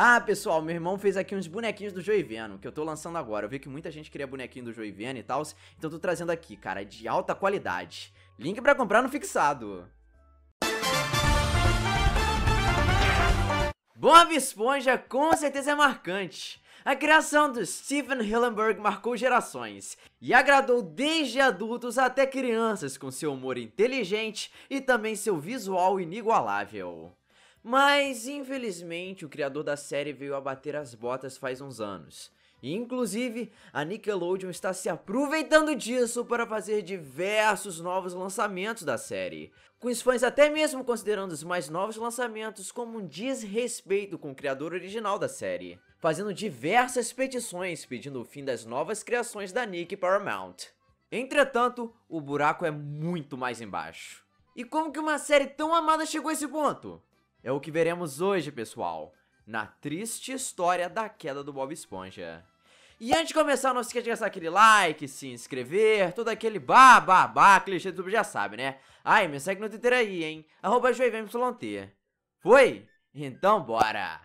Ah, pessoal, meu irmão fez aqui uns bonequinhos do Joiveno, que eu tô lançando agora. Eu vi que muita gente queria bonequinho do Joiveno e tal, então tô trazendo aqui, cara, de alta qualidade. Link pra comprar no fixado. Bob Esponja com certeza é marcante. A criação do Steven Hillenburg marcou gerações e agradou desde adultos até crianças com seu humor inteligente e também seu visual inigualável. Mas infelizmente o criador da série veio a bater as botas faz uns anos. E, inclusive, a Nickelodeon está se aproveitando disso para fazer diversos novos lançamentos da série, com os fãs até mesmo considerando os mais novos lançamentos como um desrespeito com o criador original da série, fazendo diversas petições pedindo o fim das novas criações da Nick Paramount. Entretanto, o buraco é muito mais embaixo. E como que uma série tão amada chegou a esse ponto? É o que veremos hoje, pessoal, na triste história da queda do Bob Esponja. E antes de começar, não se esqueça de gastar aquele like, se inscrever, todo aquele bababá, clichê do YouTube já sabe, né? Ai, me segue no Twitter aí, hein? Arroba Foi? Então bora!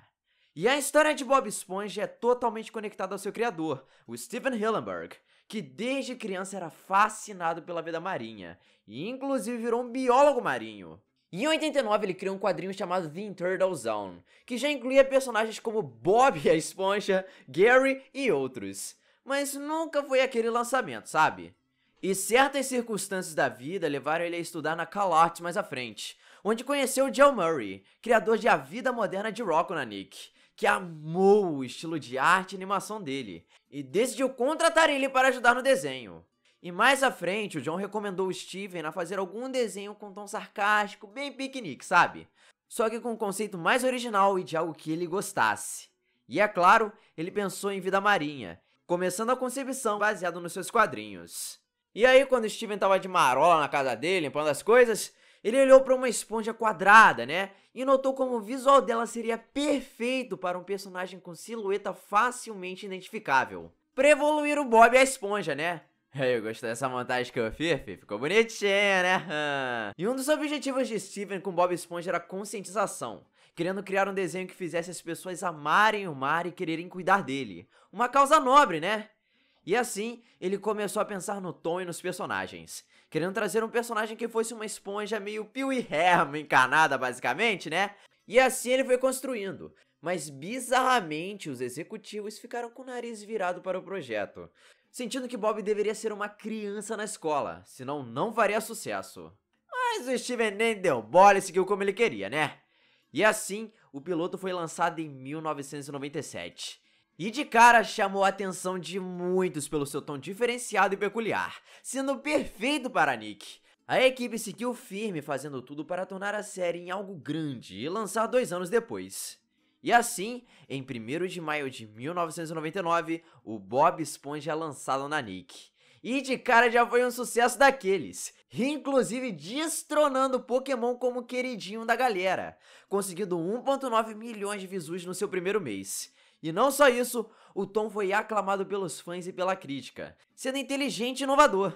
E a história de Bob Esponja é totalmente conectada ao seu criador, o Steven Hillenburg, que desde criança era fascinado pela vida marinha, e inclusive virou um biólogo marinho. E em 89 ele criou um quadrinho chamado The Turtle Zone, que já incluía personagens como Bob a Esponja, Gary e outros. Mas nunca foi aquele lançamento, sabe? E certas circunstâncias da vida levaram ele a estudar na Cal Arts mais à frente, onde conheceu Joe Murray, criador de A Vida Moderna de Nick, que amou o estilo de arte e animação dele, e decidiu contratar ele para ajudar no desenho. E mais à frente, o John recomendou o Steven a fazer algum desenho com tom sarcástico, bem piquenique, sabe? Só que com um conceito mais original e de algo que ele gostasse. E é claro, ele pensou em Vida Marinha, começando a concepção baseado nos seus quadrinhos. E aí, quando Steven tava de marola na casa dele, limpando as coisas, ele olhou para uma esponja quadrada, né? E notou como o visual dela seria perfeito para um personagem com silhueta facilmente identificável. Pra evoluir o Bob e a esponja, né? Aí, gostou dessa montagem que eu fiz? Ficou bonitinha, né? e um dos objetivos de Steven com Bob Esponja era conscientização, querendo criar um desenho que fizesse as pessoas amarem o mar e quererem cuidar dele. Uma causa nobre, né? E assim, ele começou a pensar no tom e nos personagens, querendo trazer um personagem que fosse uma esponja meio Pee Wee Herman encarnada, basicamente, né? E assim ele foi construindo, mas bizarramente os executivos ficaram com o nariz virado para o projeto, sentindo que Bob deveria ser uma criança na escola, senão não faria sucesso. Mas o Steven nem deu bola e seguiu como ele queria, né? E assim, o piloto foi lançado em 1997. E de cara chamou a atenção de muitos pelo seu tom diferenciado e peculiar, sendo perfeito para Nick. A equipe seguiu firme fazendo tudo para tornar a série em algo grande e lançar dois anos depois. E assim, em 1 de maio de 1999, o Bob Esponja é lançado na Nick. E de cara já foi um sucesso daqueles, inclusive destronando Pokémon como queridinho da galera, conseguindo 1.9 milhões de visus no seu primeiro mês. E não só isso, o Tom foi aclamado pelos fãs e pela crítica, sendo inteligente e inovador.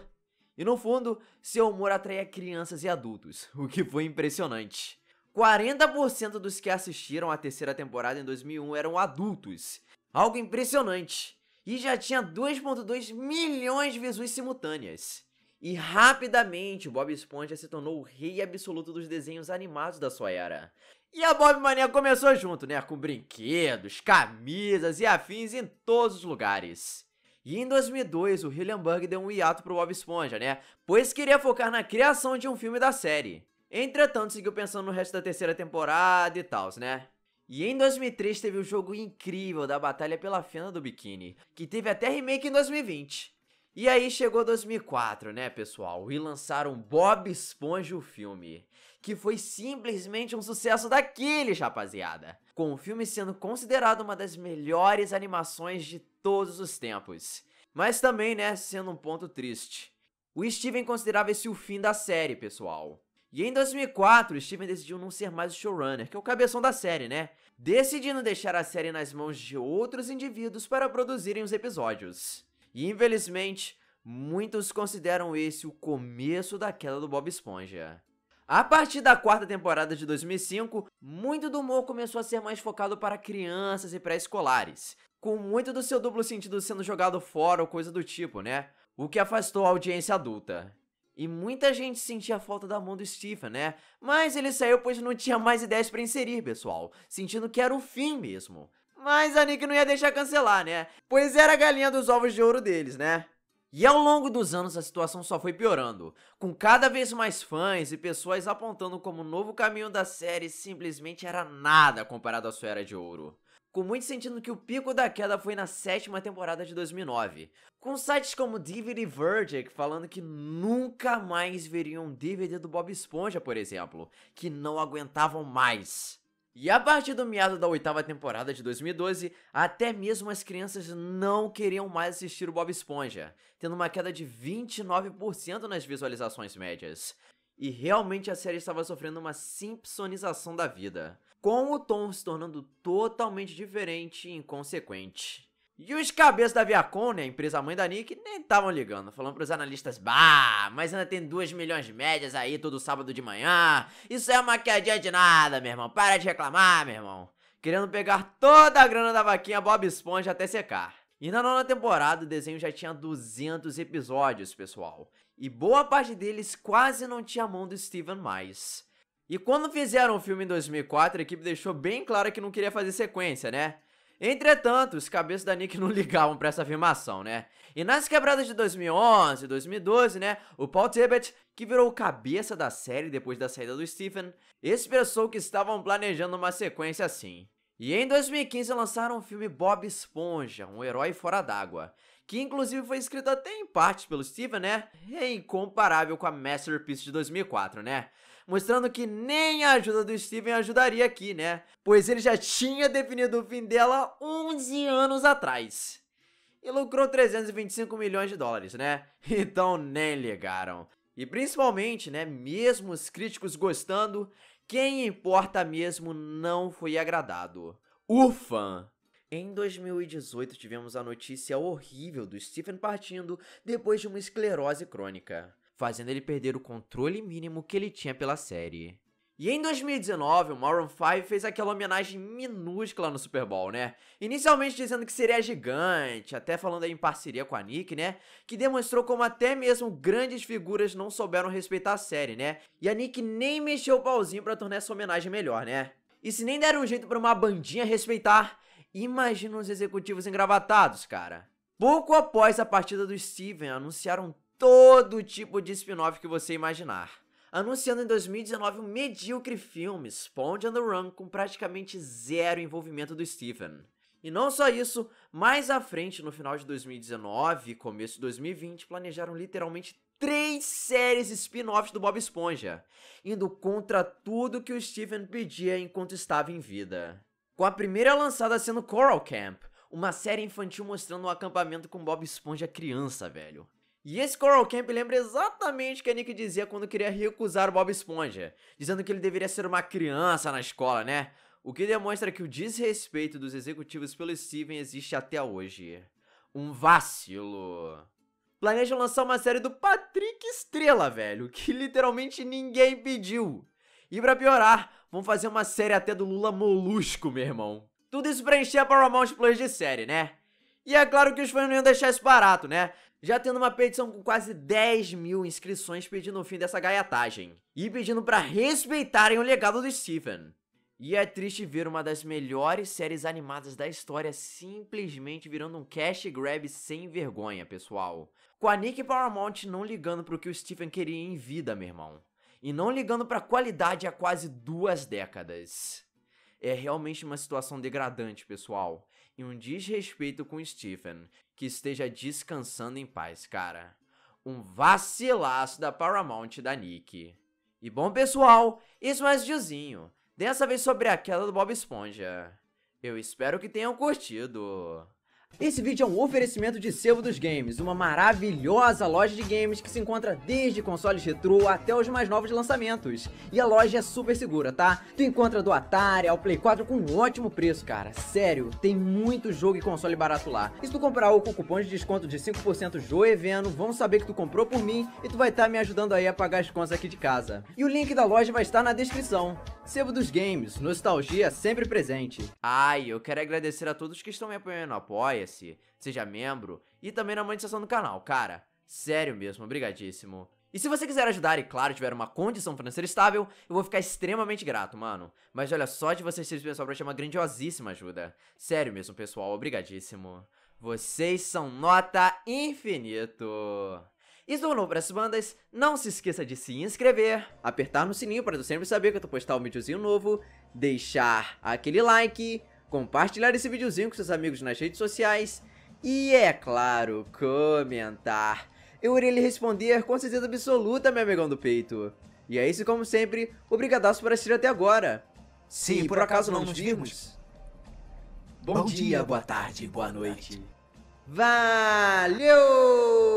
E no fundo, seu humor atraía crianças e adultos, o que foi impressionante. 40% dos que assistiram à terceira temporada em 2001 eram adultos. Algo impressionante. E já tinha 2,2 milhões de visões simultâneas. E rapidamente Bob Esponja se tornou o rei absoluto dos desenhos animados da sua era. E a Bob Mania começou junto, né? Com brinquedos, camisas e afins em todos os lugares. E em 2002, o Hillenburg deu um hiato pro Bob Esponja, né? Pois queria focar na criação de um filme da série. Entretanto, seguiu pensando no resto da terceira temporada e tal, né? E em 2003 teve o um jogo incrível da Batalha pela Fenda do Biquíni, que teve até remake em 2020. E aí chegou 2004, né, pessoal? E lançaram Bob Esponja o filme, que foi simplesmente um sucesso daqueles, rapaziada. Com o filme sendo considerado uma das melhores animações de todos os tempos. Mas também, né, sendo um ponto triste. O Steven considerava esse o fim da série, pessoal. E em 2004, Steven decidiu não ser mais o showrunner, que é o cabeção da série, né? Decidindo deixar a série nas mãos de outros indivíduos para produzirem os episódios. E infelizmente, muitos consideram esse o começo da queda do Bob Esponja. A partir da quarta temporada de 2005, muito do humor começou a ser mais focado para crianças e pré-escolares, com muito do seu duplo sentido sendo jogado fora ou coisa do tipo, né? O que afastou a audiência adulta. E muita gente sentia falta da mão do Stephen, né? Mas ele saiu pois não tinha mais ideias para inserir, pessoal, sentindo que era o fim mesmo. Mas a Nick não ia deixar cancelar, né? Pois era a galinha dos ovos de ouro deles, né? E ao longo dos anos a situação só foi piorando, com cada vez mais fãs e pessoas apontando como o novo caminho da série simplesmente era nada comparado à sua era de ouro com muito sentido que o pico da queda foi na sétima temporada de 2009. Com sites como DVD Verdict falando que nunca mais veriam um DVD do Bob Esponja, por exemplo, que não aguentavam mais. E a partir do meado da oitava temporada de 2012, até mesmo as crianças não queriam mais assistir o Bob Esponja, tendo uma queda de 29% nas visualizações médias. E realmente a série estava sofrendo uma simpsonização da vida, com o tom se tornando totalmente diferente e inconsequente. E os cabeças da Viacom, né, a empresa mãe da Nick, nem estavam ligando, falando pros analistas, bah, mas ainda tem 2 milhões de médias aí todo sábado de manhã, isso é uma quedinha de nada, meu irmão, para de reclamar, meu irmão. Querendo pegar toda a grana da vaquinha Bob Esponja até secar. E na nona temporada o desenho já tinha 200 episódios, pessoal. E boa parte deles quase não tinha a mão do Steven mais. E quando fizeram o filme em 2004, a equipe deixou bem claro que não queria fazer sequência, né? Entretanto, os cabeças da Nick não ligavam para essa afirmação, né? E nas quebradas de 2011 e 2012, né, o Paul Tibbet, que virou cabeça da série depois da saída do Stephen, expressou que estavam planejando uma sequência assim. E em 2015 lançaram o filme Bob Esponja, um herói fora d'água, que inclusive foi escrito até em parte pelo Steven, né? É incomparável com a Masterpiece de 2004, né? Mostrando que nem a ajuda do Steven ajudaria aqui, né? Pois ele já tinha definido o fim dela 11 anos atrás. E lucrou 325 milhões de dólares, né? Então nem ligaram. E principalmente, né, mesmo os críticos gostando, quem importa mesmo não foi agradado. Ufa! Em 2018 tivemos a notícia horrível do Stephen partindo depois de uma esclerose crônica, fazendo ele perder o controle mínimo que ele tinha pela série. E em 2019, o Maroon 5 fez aquela homenagem minúscula no Super Bowl, né? Inicialmente dizendo que seria gigante, até falando aí em parceria com a Nick, né? Que demonstrou como até mesmo grandes figuras não souberam respeitar a série, né? E a Nick nem mexeu o pauzinho para tornar essa homenagem melhor, né? E se nem deram um jeito para uma bandinha respeitar, imagina os executivos engravatados, cara. Pouco após a partida do Steven, anunciaram todo tipo de spin-off que você imaginar anunciando em 2019 um medíocre filme, Spawn on the Run, com praticamente zero envolvimento do Stephen. E não só isso, mais à frente, no final de 2019 e começo de 2020, planejaram literalmente três séries spin-offs do Bob Esponja, indo contra tudo que o Steven pedia enquanto estava em vida. Com a primeira lançada sendo Coral Camp, uma série infantil mostrando um acampamento com Bob Esponja criança, velho. E esse Coral Camp lembra exatamente o que a Nick dizia quando queria recusar o Bob Esponja, dizendo que ele deveria ser uma criança na escola, né? O que demonstra que o desrespeito dos executivos pelo Steven existe até hoje. Um vacilo. Planejam lançar uma série do Patrick Estrela, velho, que literalmente ninguém pediu. E pra piorar, vão fazer uma série até do Lula Molusco, meu irmão. Tudo isso pra encher a Paramount Plus de série, né? E é claro que os fãs não iam deixar isso barato, né? já tendo uma petição com quase 10 mil inscrições pedindo o fim dessa gaiatagem e pedindo para respeitarem o legado do Stephen. E é triste ver uma das melhores séries animadas da história simplesmente virando um cash grab sem vergonha, pessoal. Com a Nick Paramount não ligando pro que o Stephen queria em vida, meu irmão. E não ligando pra qualidade há quase duas décadas. É realmente uma situação degradante, pessoal. E um desrespeito com Stephen, que esteja descansando em paz, cara. Um vacilaço da Paramount da Nick. E bom, pessoal, isso mais Diozinho. Dessa vez sobre a queda do Bob Esponja. Eu espero que tenham curtido. Esse vídeo é um oferecimento de Sebo dos Games, uma maravilhosa loja de games que se encontra desde consoles retrô até os mais novos lançamentos. E a loja é super segura, tá? Tu encontra do Atari ao Play 4 com um ótimo preço, cara. Sério, tem muito jogo e console barato lá. E se tu comprar algo com cupom de desconto de 5% Joeveno, vão saber que tu comprou por mim e tu vai estar tá me ajudando aí a pagar as contas aqui de casa. E o link da loja vai estar na descrição. Sebo dos Games, nostalgia sempre presente. Ai, eu quero agradecer a todos que estão me apoiando no apoio apoia-se, seja membro e também na monetização do canal, cara. Sério mesmo, obrigadíssimo. E se você quiser ajudar e, claro, tiver uma condição financeira estável, eu vou ficar extremamente grato, mano. Mas olha só de vocês seres pessoal pra te uma grandiosíssima ajuda. Sério mesmo, pessoal, obrigadíssimo. Vocês são nota infinito. E se novo para as bandas, não se esqueça de se inscrever, apertar no sininho para tu sempre saber que eu tô postar um videozinho novo, deixar aquele like, compartilhar esse videozinho com seus amigos nas redes sociais e, é claro, comentar. Eu irei lhe responder com certeza absoluta, meu amigão do peito. E é isso, como sempre, obrigadaço por assistir até agora. Se por, por acaso, acaso não nos vimos, bom, bom dia, dia, boa tarde, boa noite. Valeu!